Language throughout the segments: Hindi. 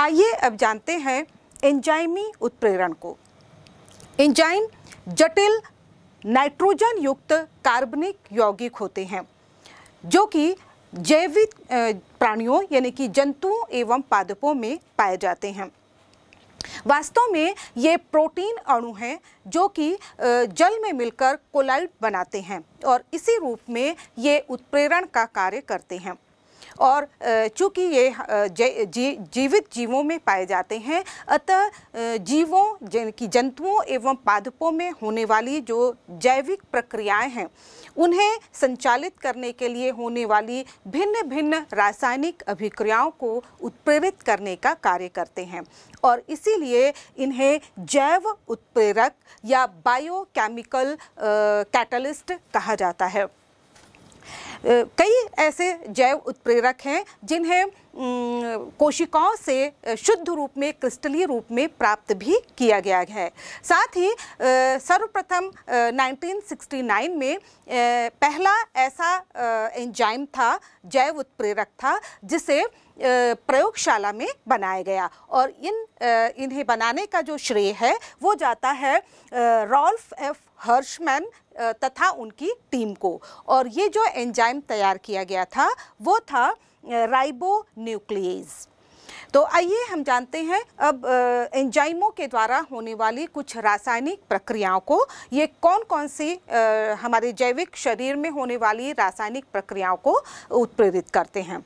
आइए अब जानते हैं एंजाइमी उत्प्रेरण को एंजाइम जटिल नाइट्रोजन युक्त कार्बनिक यौगिक होते हैं जो कि जैविक प्राणियों यानी कि जंतुओं एवं पादपों में पाए जाते हैं वास्तव में ये प्रोटीन अणु हैं जो कि जल में मिलकर कोलाइड बनाते हैं और इसी रूप में ये उत्प्रेरण का कार्य करते हैं और चूँकि ये जीवित जीवों में पाए जाते हैं अतः जीवों की जंतुओं एवं पादपों में होने वाली जो जैविक प्रक्रियाएं हैं उन्हें संचालित करने के लिए होने वाली भिन्न भिन्न रासायनिक अभिक्रियाओं को उत्प्रेरित करने का कार्य करते हैं और इसीलिए इन्हें जैव उत्प्रेरक या बायोकेमिकल कैटलिस्ट कहा जाता है कई ऐसे जैव उत्प्रेरक हैं जिन्हें कोशिकाओं से शुद्ध रूप में क्रिस्टलीय रूप में प्राप्त भी किया गया है साथ ही सर्वप्रथम 1969 में पहला ऐसा एंजाइम था जैव उत्प्रेरक था जिसे प्रयोगशाला में बनाया गया और इन इन्हें बनाने का जो श्रेय है वो जाता है रॉल्फ एफ हर्शमैन तथा उनकी टीम को और ये जो एंजाइम तैयार किया गया था वो था राइबो न्यूक्लियस तो आइए हम जानते हैं अब एंजाइमों के द्वारा होने वाली कुछ रासायनिक प्रक्रियाओं को ये कौन कौन सी हमारे जैविक शरीर में होने वाली रासायनिक प्रक्रियाओं को उत्प्रेरित करते हैं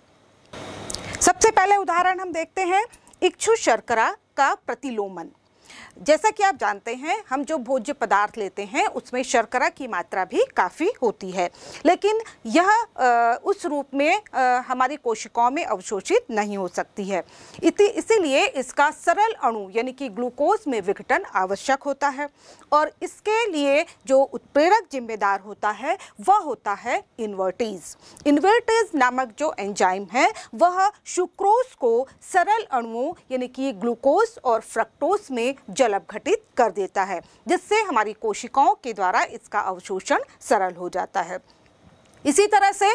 सबसे पहले उदाहरण हम देखते हैं इच्छु शर्करा का प्रतिलोमन जैसा कि आप जानते हैं हम जो भोज्य पदार्थ लेते हैं उसमें शर्करा की मात्रा भी काफ़ी होती है लेकिन यह उस रूप में हमारी कोशिकाओं में अवशोषित नहीं हो सकती है इसीलिए इसका सरल अणु यानी कि ग्लूकोज में विघटन आवश्यक होता है और इसके लिए जो उत्प्रेरक जिम्मेदार होता है वह होता है इन्वर्टीज इन्वर्टीज नामक जो एंजाइम है वह शुक्रोज को सरल अणुओं यानी कि ग्लूकोज और फ्रक्टोज में जल घटित कर देता है जिससे हमारी कोशिकाओं के द्वारा इसका अवशोषण सरल हो जाता है इसी तरह से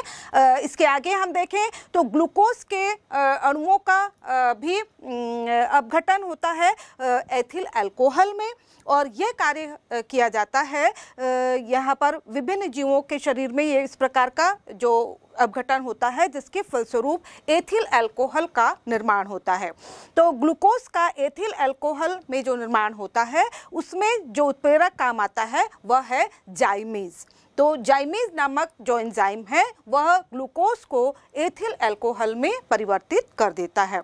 इसके आगे हम देखें तो ग्लूकोज के अणुओं का भी अपघटन होता है एथिल अल्कोहल में और ये कार्य किया जाता है यहाँ पर विभिन्न जीवों के शरीर में ये इस प्रकार का जो अपघटन होता है जिसके फलस्वरूप एथिल अल्कोहल का निर्माण होता है तो ग्लूकोज का एथिल अल्कोहल में जो निर्माण होता है उसमें जो उत्प्रेरक काम आता है वह है जाइमीज़ तो जाइमेज नामक जो एंजाइम है वह ग्लूकोज को एथिल एल्कोहल में परिवर्तित कर देता है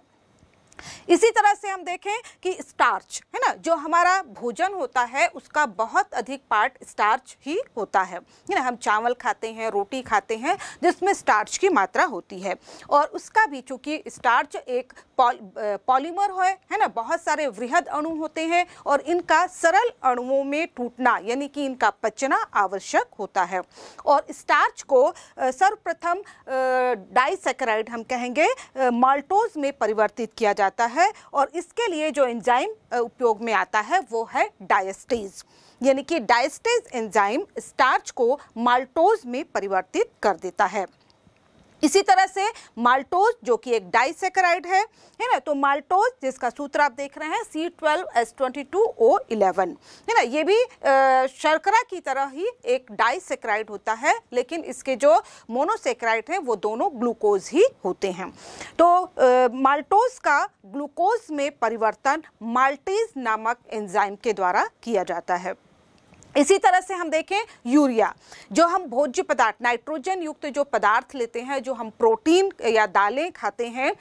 इसी तरह से हम देखें कि स्टार्च है ना जो हमारा भोजन होता है उसका बहुत अधिक पार्ट स्टार्च ही होता है है ना हम चावल खाते हैं रोटी खाते हैं जिसमें स्टार्च की मात्रा होती है और उसका भी चूंकि स्टार्च एक पॉलीमर है है ना बहुत सारे वृहद अणु होते हैं और इनका सरल अणुओं में टूटना यानी कि इनका पचना आवश्यक होता है और स्टार्च को सर्वप्रथम डाइसेक्राइड हम कहेंगे माल्टोज में परिवर्तित किया जाता जाता है और इसके लिए जो एंजाइम उपयोग में आता है वो है डायस्टेज यानी कि डायस्टेज एंजाइम स्टार्च को माल्टोज में परिवर्तित कर देता है इसी तरह से माल्टोज जो कि एक डाइसेकराइड है है ना तो माल्टोज जिसका सूत्र आप देख रहे हैं C twelve S twenty two O eleven है ना ये भी शर्करा की तरह ही एक डाइसेकराइड होता है लेकिन इसके जो मोनोसेकराइड हैं वो दोनों ग्लूकोज ही होते हैं तो माल्टोज का ग्लूकोज में परिवर्तन माल्टीज नामक एंजाइम के द्वारा किया जाता है इसी तरह से हम देखें यूरिया जो हम भोज्य पदार्थ नाइट्रोजन युक्त जो पदार्थ लेते हैं जो हम प्रोटीन या दालें खाते हैं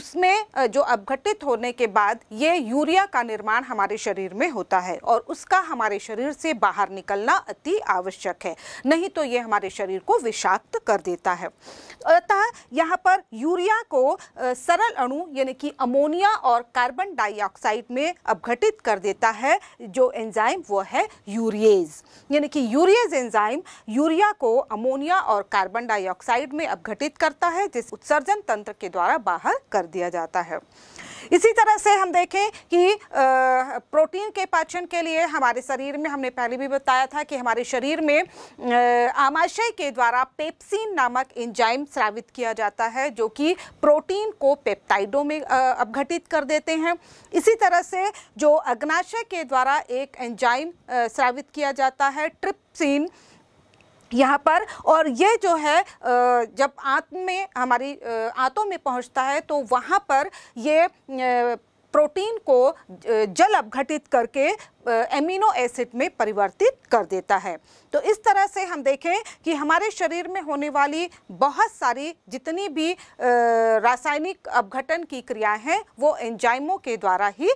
उसमें जो अपघटित होने के बाद ये यूरिया का निर्माण हमारे शरीर में होता है और उसका हमारे शरीर से बाहर निकलना अति आवश्यक है नहीं तो ये हमारे शरीर को विषाक्त कर देता है अतः यहाँ पर यूरिया को सरल अणु यानी कि अमोनिया और कार्बन डाइऑक्साइड में अपघटित कर देता है जो एंजाइम वह है यूरिया यूरियाज यानी कि यूरियाज एंजाइम यूरिया को अमोनिया और कार्बन डाइऑक्साइड में अपघटित करता है जिस उत्सर्जन तंत्र के द्वारा बाहर कर दिया जाता है इसी तरह से हम देखें कि प्रोटीन के पाचन के लिए हमारे शरीर में हमने पहले भी बताया था कि हमारे शरीर में आमाशय के द्वारा पेप्सिन नामक एंजाइम स्रावित किया जाता है जो कि प्रोटीन को पेप्टाइडों में अपघटित कर देते हैं इसी तरह से जो अग्नाशय के द्वारा एक एंजाइम स्रावित किया जाता है ट्रिप्सिन यहाँ पर और ये जो है जब आंत में हमारी आंतों में पहुँचता है तो वहाँ पर ये प्रोटीन को जल अपघटित करके एमिनो एसिड में परिवर्तित कर देता है तो इस तरह से हम देखें कि हमारे शरीर में होने वाली बहुत सारी जितनी भी रासायनिक अपघटन की क्रियाएं हैं वो एंजाइमों के द्वारा ही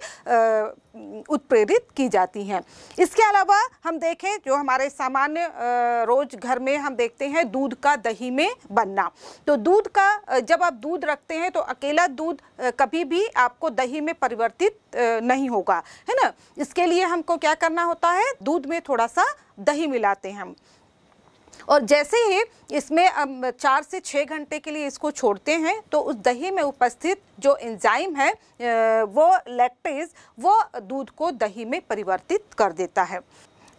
उत्प्रेरित की जाती हैं इसके अलावा हम देखें जो हमारे सामान्य रोज़ घर में हम देखते हैं दूध का दही में बनना तो दूध का जब आप दूध रखते हैं तो अकेला दूध कभी भी आपको दही में परिवर्तित नहीं होगा है ना इसके लिए हमको क्या करना होता है दूध में थोड़ा सा दही मिलाते हैं हम और जैसे ही इसमें हम चार से छः घंटे के लिए इसको छोड़ते हैं तो उस दही में उपस्थित जो एंजाइम है वो लैक्टेज वो दूध को दही में परिवर्तित कर देता है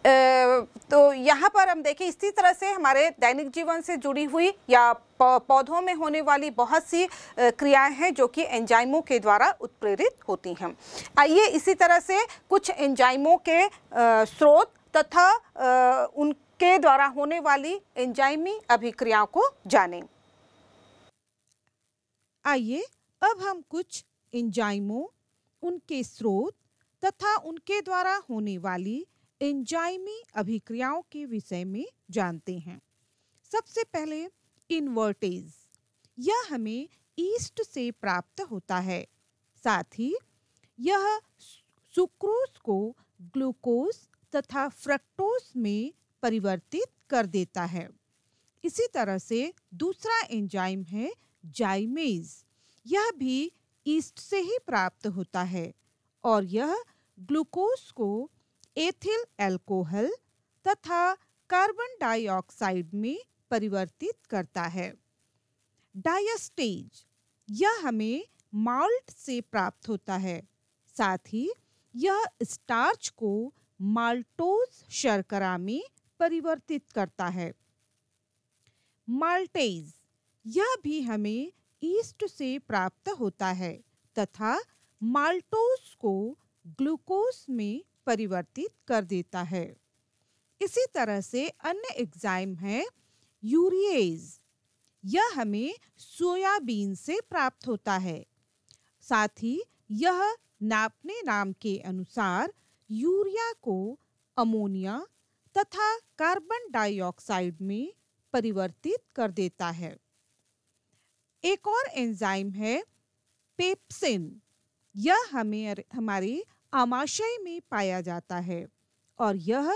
तो यहाँ पर हम देखें इसी तरह से हमारे दैनिक जीवन से जुड़ी हुई या पौधों में होने वाली बहुत सी क्रियाएं हैं जो कि एंजाइमों के द्वारा उत्प्रेरित होती हैं आइए इसी तरह से कुछ एंजाइमों के स्रोत तथा उनके द्वारा होने वाली एंजाइमी अभिक्रियाओं को जानें आइए अब हम कुछ एंजाइमों उनके स्रोत तथा उनके द्वारा होने वाली एंजाइमी अभिक्रियाओं के विषय में जानते हैं सबसे पहले इन्वर्टेज यह हमें ईस्ट से प्राप्त होता है साथ ही यह सुक्रोज को ग्लूकोज तथा फ्रक्टोज में परिवर्तित कर देता है इसी तरह से दूसरा एंजाइम है जाइमेज यह भी ईस्ट से ही प्राप्त होता है और यह ग्लूकोज को एथिल एल्कोहल तथा कार्बन डाइऑक्साइड में परिवर्तित करता है डायस्टेज यह हमें माल्ट से प्राप्त होता है साथ ही यह स्टार्च को माल्टोज शर्करा में परिवर्तित करता है माल्टेज यह भी हमें ईस्ट से प्राप्त होता है तथा माल्टोज को ग्लूकोज में परिवर्तित कर देता है इसी तरह से अन्य एग्जाइम है यूरिएज यह हमें सोयाबीन से प्राप्त होता है साथ ही यह नापने नाम के अनुसार यूरिया को अमोनिया तथा कार्बन डाइऑक्साइड में परिवर्तित कर देता है एक और एंजाइम है पेप्सिन यह हमें हमारे आमाशय में पाया जाता है और यह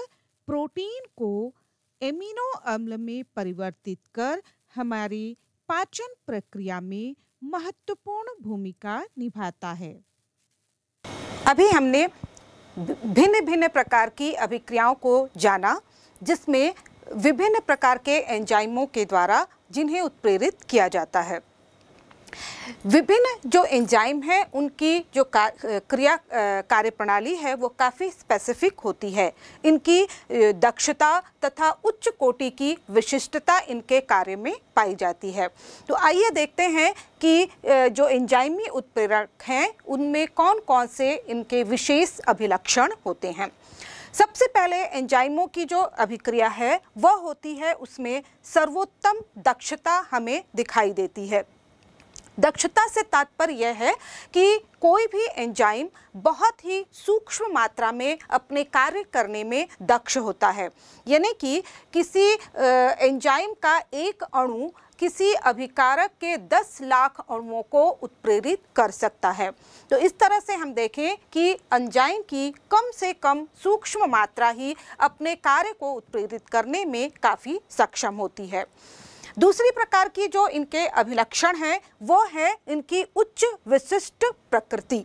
प्रोटीन को एमिनो अम्ल में परिवर्तित कर हमारी पाचन प्रक्रिया में महत्वपूर्ण भूमिका निभाता है अभी हमने भिन्न भिन्न प्रकार की अभिक्रियाओं को जाना जिसमें विभिन्न प्रकार के एंजाइमों के द्वारा जिन्हें उत्प्रेरित किया जाता है विभिन्न जो एंजाइम हैं उनकी जो का, क्रिया कार्य प्रणाली है वो काफ़ी स्पेसिफिक होती है इनकी दक्षता तथा उच्च कोटि की विशिष्टता इनके कार्य में पाई जाती है तो आइए देखते हैं कि जो एंजाइमी उत्प्रेरक हैं उनमें कौन कौन से इनके विशेष अभिलक्षण होते हैं सबसे पहले एंजाइमों की जो अभिक्रिया है वह होती है उसमें सर्वोत्तम दक्षता हमें दिखाई देती है दक्षता से तात्पर्य यह है कि कोई भी एंजाइम बहुत ही सूक्ष्म मात्रा में अपने कार्य करने में दक्ष होता है यानी कि किसी एंजाइम का एक अणु किसी अभिकारक के 10 लाख अणुओं को उत्प्रेरित कर सकता है तो इस तरह से हम देखें कि एंजाइम की कम से कम सूक्ष्म मात्रा ही अपने कार्य को उत्प्रेरित करने में काफ़ी सक्षम होती है दूसरी प्रकार की जो इनके अभिलक्षण हैं वो है इनकी उच्च विशिष्ट प्रकृति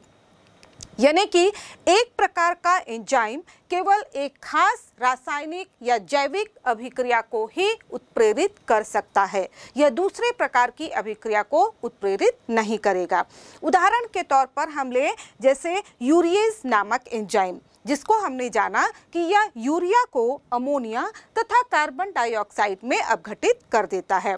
यानी कि एक प्रकार का एंजाइम केवल एक खास रासायनिक या जैविक अभिक्रिया को ही उत्प्रेरित कर सकता है यह दूसरे प्रकार की अभिक्रिया को उत्प्रेरित नहीं करेगा उदाहरण के तौर पर हम लें जैसे यूरिएज नामक एंजाइम जिसको हमने जाना कि यह यूरिया को अमोनिया तथा कार्बन डाइऑक्साइड में अपघटित कर देता है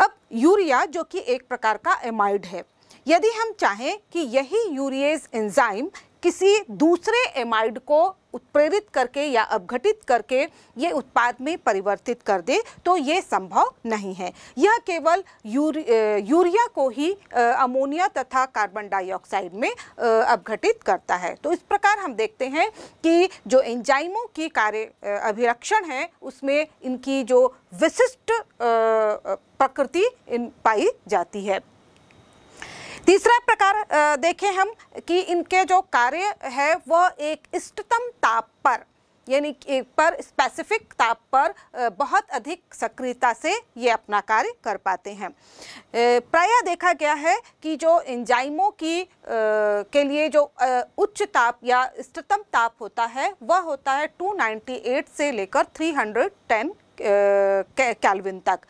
अब यूरिया जो कि एक प्रकार का एमाइड है यदि हम चाहें कि यही यूरिएज एंजाइम किसी दूसरे एमाइड को उत्प्रेरित करके या अपघटित करके ये उत्पाद में परिवर्तित कर दे तो ये संभव नहीं है यह केवल यूर, यूरिया को ही अमोनिया तथा कार्बन डाइऑक्साइड में अपघटित करता है तो इस प्रकार हम देखते हैं कि जो एंजाइमों की कार्य अभिरक्षण है उसमें इनकी जो विशिष्ट प्रकृति इन पाई जाती है तीसरा प्रकार देखें हम कि इनके जो कार्य है वह एक इष्टतम ताप पर यानी पर स्पेसिफिक ताप पर बहुत अधिक सक्रियता से ये अपना कार्य कर पाते हैं प्रायः देखा गया है कि जो एंजाइमों की के लिए जो उच्च ताप या इष्टतम ताप होता है वह होता है 298 से लेकर 310 कैलविन तक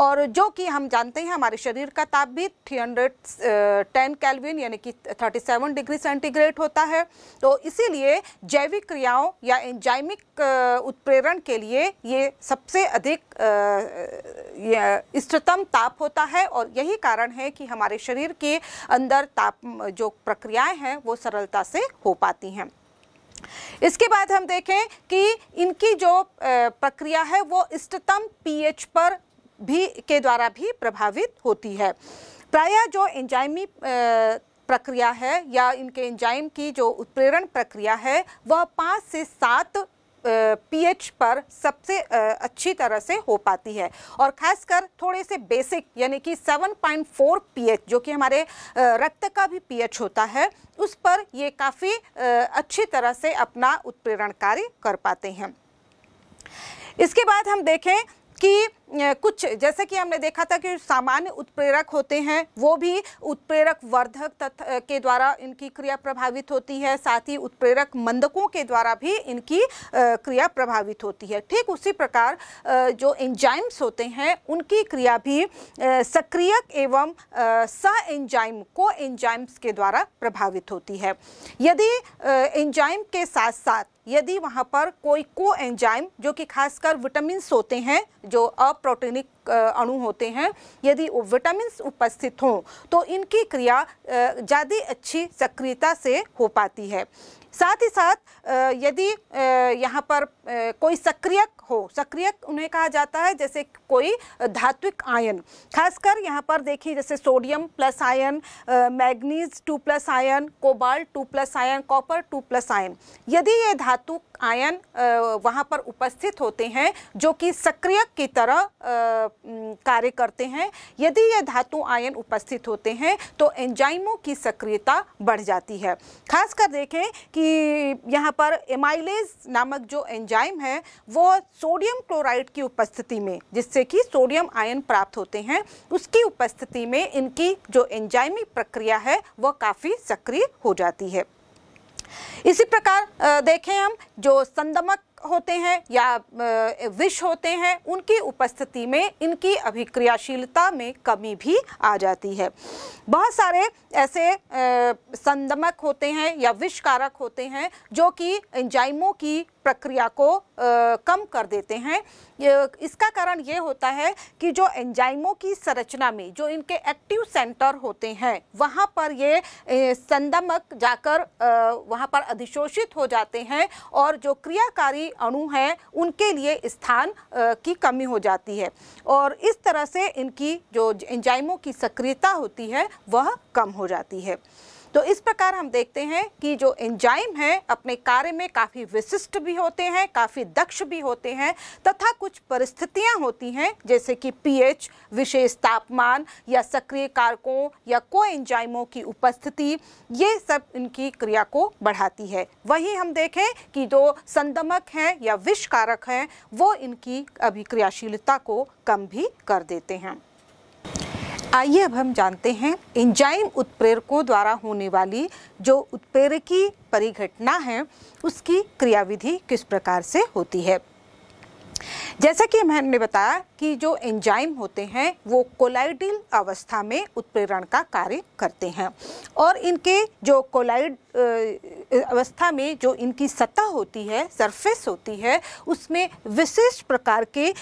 और जो कि हम जानते हैं हमारे शरीर का ताप भी 310 कैलविन यानी कि 37 डिग्री सेंटीग्रेड होता है तो इसीलिए जैविक क्रियाओं या एंजाइमिक उत्प्रेरण के लिए ये सबसे अधिक इष्टतम ताप होता है और यही कारण है कि हमारे शरीर के अंदर ताप जो प्रक्रियाएं हैं वो सरलता से हो पाती हैं इसके बाद हम देखें कि इनकी जो प्रक्रिया है वो इष्टतम पीएच पर भी के द्वारा भी प्रभावित होती है प्रायः जो एंजाइमी प्रक्रिया है या इनके एंजाइम की जो उत्प्रेरण प्रक्रिया है वह पाँच से सात पीएच पर सबसे अच्छी तरह से हो पाती है और खासकर थोड़े से बेसिक यानी कि 7.4 पीएच जो कि हमारे रक्त का भी पीएच होता है उस पर ये काफ़ी अच्छी तरह से अपना उत्प्रेरण कार्य कर पाते हैं इसके बाद हम देखें कि कुछ जैसे कि हमने देखा था कि सामान्य उत्प्रेरक होते हैं वो भी उत्प्रेरक वर्धक तथ के द्वारा इनकी क्रिया प्रभावित होती है साथ ही उत्प्रेरक मंदकों के द्वारा भी इनकी क्रिया प्रभावित होती है ठीक उसी प्रकार जो एंजाइम्स होते हैं उनकी क्रिया भी सक्रियक एवं स एंजाइम को एंजाइम्स के द्वारा प्रभावित होती है यदि एंजाइम के साथ साथ यदि वहाँ पर कोई को एंजाइम जो कि खासकर विटामिन होते हैं जो अप्रोटीनिक अणु होते हैं यदि वो विटामिन्स उपस्थित हों तो इनकी क्रिया ज़्यादा अच्छी सक्रियता से हो पाती है साथ ही साथ यदि यहाँ पर कोई सक्रियक हो सक्रियक उन्हें कहा जाता है जैसे कोई धात्विक आयन खासकर यहाँ पर देखिए जैसे sodium plus ion manganese two plus ion cobalt two plus ion copper two plus ion यदि ये धातु आयन वहाँ पर उपस्थित होते हैं जो कि सक्रिय की तरह कार्य करते हैं यदि यह धातु आयन उपस्थित होते हैं तो एंजाइमों की सक्रियता बढ़ जाती है खासकर देखें कि यहाँ पर एमाइलेज नामक जो एंजाइम है वो सोडियम क्लोराइड की उपस्थिति में जिससे कि सोडियम आयन प्राप्त होते हैं उसकी उपस्थिति में इनकी जो एंजाइमी प्रक्रिया है वह काफ़ी सक्रिय हो जाती है इसी प्रकार देखें हम जो संदमक होते हैं या विष होते हैं उनकी उपस्थिति में इनकी अभिक्रियाशीलता में कमी भी आ जाती है बहुत सारे ऐसे संदमक होते हैं या विष कारक होते हैं जो कि एंजाइमों की प्रक्रिया को कम कर देते हैं इसका कारण ये होता है कि जो एंजाइमों की संरचना में जो इनके एक्टिव सेंटर होते हैं वहाँ पर ये संदमक जाकर वहाँ पर अधिशोषित हो जाते हैं और जो क्रियाकारी अणु हैं उनके लिए स्थान की कमी हो जाती है और इस तरह से इनकी जो एंजाइमों की सक्रियता होती है वह कम हो जाती है तो इस प्रकार हम देखते हैं कि जो एंजाइम हैं अपने कार्य में काफ़ी विशिष्ट भी होते हैं काफ़ी दक्ष भी होते हैं तथा कुछ परिस्थितियाँ होती हैं जैसे कि पीएच विशेष तापमान या सक्रिय कारकों या को एंजाइमों की उपस्थिति ये सब इनकी क्रिया को बढ़ाती है वहीं हम देखें कि जो संदमक हैं या विष कारक हैं वो इनकी अभिक्रियाशीलता को कम भी कर देते हैं आइए अब हम जानते हैं एंजाइम उत्प्रेरकों द्वारा होने वाली जो उत्प्रेरकी परिघटना है उसकी क्रियाविधि किस प्रकार से होती है जैसा कि हमने बताया कि जो एंजाइम होते हैं वो कोलाइडिल अवस्था में उत्प्रेरण का कार्य करते हैं और इनके जो कोलाइड अवस्था में जो इनकी सतह होती है सरफेस होती है उसमें विशिष्ट प्रकार के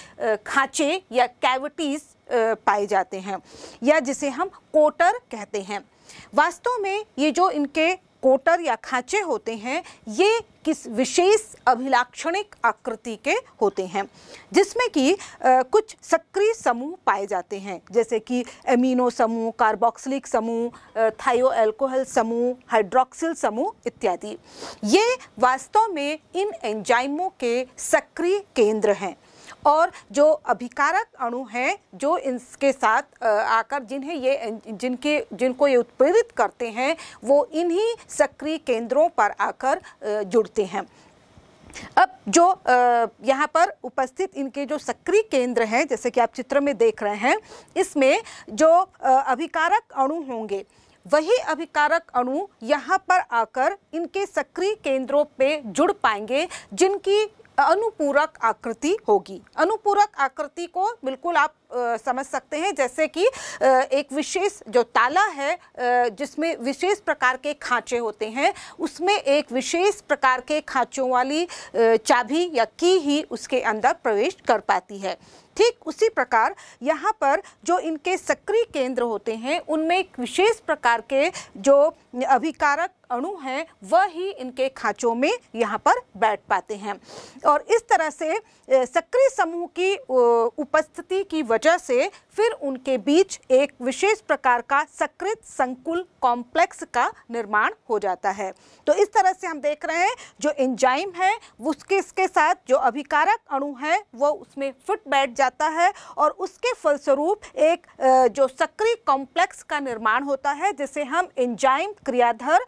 खाँचे या कैविटीज़ पाए जाते हैं या जिसे हम कोटर कहते हैं वास्तव में ये जो इनके कोटर या खांचे होते हैं ये किस विशेष अभिलाक्षणिक आकृति के होते हैं जिसमें कि कुछ सक्रिय समूह पाए जाते हैं जैसे कि एमिनो समूह कार्बोक्सिलिक समूह थायो एल्कोहल समूह हाइड्रोक्सिल समूह इत्यादि ये वास्तव में इन एंजाइमों के सक्रिय केंद्र हैं और जो अभिकारक अणु हैं जो इनके साथ आकर जिन्हें ये जिनके जिनको ये उत्प्रेरित करते हैं वो इन्हीं सक्रिय केंद्रों पर आकर जुड़ते हैं अब जो यहाँ पर उपस्थित इनके जो सक्रिय केंद्र हैं जैसे कि आप चित्र में देख रहे हैं इसमें जो अभिकारक अणु होंगे वही अभिकारक अणु यहाँ पर आकर इनके सक्रिय केंद्रों पे जुड़ पाएंगे जिनकी अनुपूरक आकृति होगी अनुपूरक आकृति को बिल्कुल आप समझ सकते हैं जैसे कि एक विशेष जो ताला है जिसमें विशेष प्रकार के खांचे होते हैं उसमें एक विशेष प्रकार के खांचों वाली चाबी या की ही उसके अंदर प्रवेश कर पाती है ठीक उसी प्रकार यहाँ पर जो इनके सक्रिय केंद्र होते हैं उनमें एक विशेष प्रकार के जो अभिकारक अणु हैं वह ही इनके खांचों में यहाँ पर बैठ पाते हैं और इस तरह से सक्रिय समूह की उपस्थिति की वजह वजह से फिर उनके बीच एक विशेष प्रकार का सकृत संकुल कॉम्प्लेक्स का निर्माण हो जाता है तो इस तरह से हम देख रहे हैं जो एंजाइम है उसके इसके साथ जो अभिकारक अणु है वो उसमें फिट बैठ जाता है और उसके फलस्वरूप एक जो सक्रिय कॉम्प्लेक्स का निर्माण होता है जिसे हम एंजाइम क्रियाधर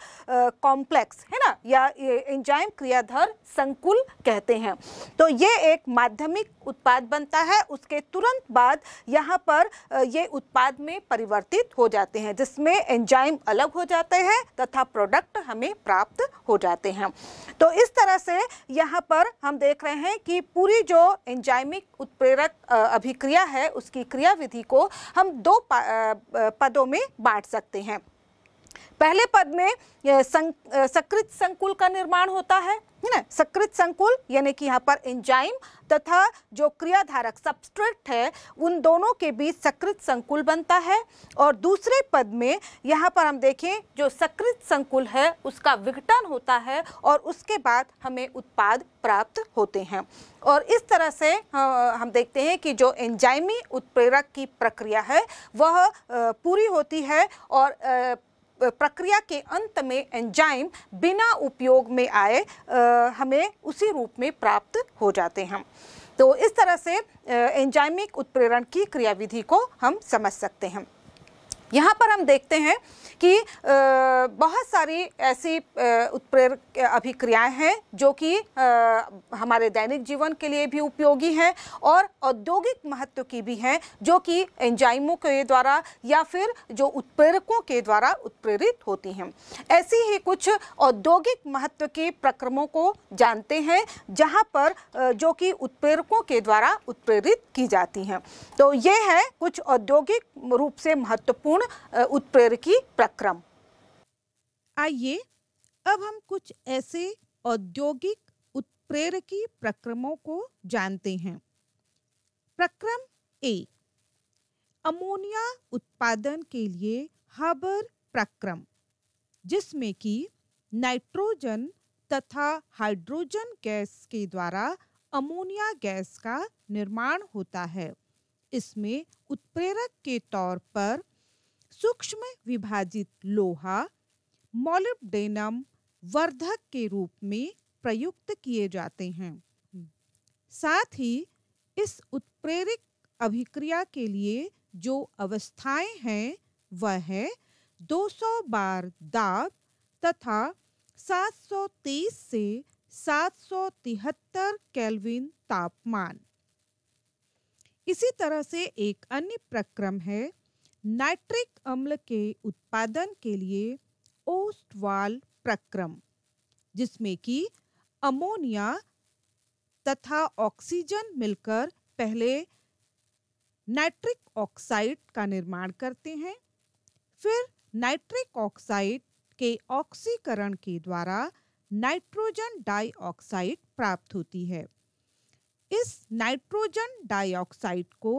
कॉम्प्लेक्स है ना या एंजाइम क्रियाधर संकुल कहते हैं तो ये एक माध्यमिक उत्पाद बनता है उसके तुरंत बाद यहाँ पर और ये उत्पाद में परिवर्तित हो जाते हैं जिसमें एंजाइम अलग हो जाते हैं तथा प्रोडक्ट हमें प्राप्त हो जाते हैं तो इस तरह से यहाँ पर हम देख रहे हैं कि पूरी जो एंजाइमिक उत्प्रेरक अभिक्रिया है उसकी क्रियाविधि को हम दो पदों में बांट सकते हैं पहले पद में सं, सकृत संकुल का निर्माण होता है है ना सकृत संकुल यानी कि यहाँ पर एंजाइम तथा जो क्रियाधारक सब्सट्रेट है उन दोनों के बीच सकृत संकुल बनता है और दूसरे पद में यहाँ पर हम देखें जो सकृत संकुल है उसका विघटन होता है और उसके बाद हमें उत्पाद प्राप्त होते हैं और इस तरह से हम देखते हैं कि जो एंजाइमी उत्प्रेरक की प्रक्रिया है वह पूरी होती है और प्रक्रिया के अंत में एंजाइम बिना उपयोग में आए हमें उसी रूप में प्राप्त हो जाते हैं तो इस तरह से एंजाइमिक उत्प्रेरण की क्रियाविधि को हम समझ सकते हैं यहाँ पर हम देखते हैं कि बहुत सारी ऐसी उत्प्रेरक अभिक्रियाएं हैं जो कि हमारे दैनिक जीवन के लिए भी उपयोगी हैं और औद्योगिक महत्व की भी हैं जो कि एंजाइमों के द्वारा या फिर जो उत्प्रेरकों के द्वारा उत्प्रेरित होती हैं ऐसी ही कुछ औद्योगिक महत्व के प्रक्रमों को जानते हैं जहाँ पर जो कि उत्प्रेरकों के द्वारा उत्प्रेरित की जाती हैं तो ये है कुछ औद्योगिक रूप से महत्वपूर्ण उत्प्रेरकी प्रक्रिया क्रम आइए अब हम कुछ ऐसे औद्योगिक उत्प्रेरकी प्रक्रमों को जानते हैं प्रक्रम ए अमोनिया उत्पादन के लिए हबर प्रक्रम जिसमें कि नाइट्रोजन तथा हाइड्रोजन गैस के द्वारा अमोनिया गैस का निर्माण होता है इसमें उत्प्रेरक के तौर पर सूक्ष्म विभाजित लोहा मोलिब्डेनम वर्धक के रूप में प्रयुक्त किए जाते हैं साथ ही इस उत्प्रेरक अभिक्रिया के लिए जो अवस्थाएं हैं वह है 200 बार दाब तथा 730 से 773 केल्विन तापमान इसी तरह से एक अन्य प्रक्रम है नाइट्रिक अम्ल के उत्पादन के लिए ओस्टवाल प्रक्रम जिसमें कि अमोनिया तथा ऑक्सीजन मिलकर पहले नाइट्रिक ऑक्साइड का निर्माण करते हैं फिर नाइट्रिक ऑक्साइड के ऑक्सीकरण के द्वारा नाइट्रोजन डाइऑक्साइड प्राप्त होती है इस नाइट्रोजन डाइऑक्साइड को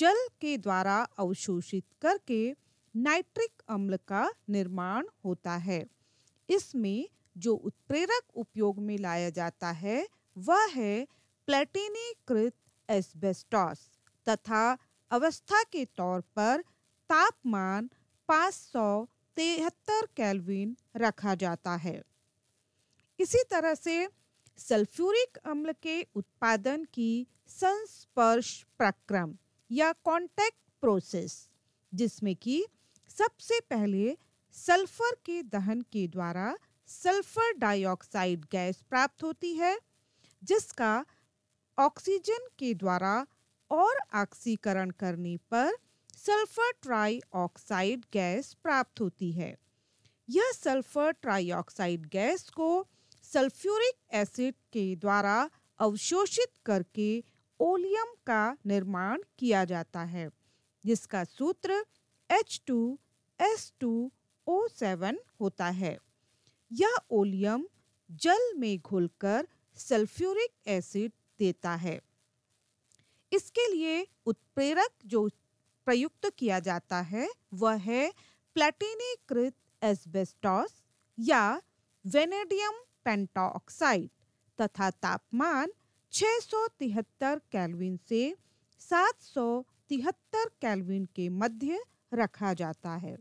जल के द्वारा अवशोषित करके नाइट्रिक अम्ल का निर्माण होता है इसमें जो उत्प्रेरक उपयोग में लाया जाता है वह है प्लेटिनीकृत एस्बेस्टॉस तथा अवस्था के तौर पर तापमान 573 केल्विन रखा जाता है इसी तरह से सल्फ्यूरिक अम्ल के उत्पादन की संस्पर्श प्रक्रम या कॉन्टैक्ट प्रोसेस जिसमें कि सबसे पहले सल्फर के दहन के द्वारा सल्फर डाइऑक्साइड गैस प्राप्त होती है जिसका ऑक्सीजन के द्वारा और ऑक्सीकरण करने पर सल्फर ट्राईऑक्साइड गैस प्राप्त होती है यह सल्फर ट्राईऑक्साइड गैस को सल्फ्यूरिक एसिड के द्वारा अवशोषित करके ओलियम का निर्माण किया जाता है जिसका सूत्र H2S2O7 होता है यह ओलियम जल में घुलकर सल्फ्यूरिक एसिड देता है इसके लिए उत्प्रेरक जो प्रयुक्त किया जाता है वह है प्लेटिनीकृत एस्बेस्टॉस या वेनेडियम पेंटाऑक्साइड तथा तापमान 673 कैलविन से 773 कैलविन के मध्य रखा जाता है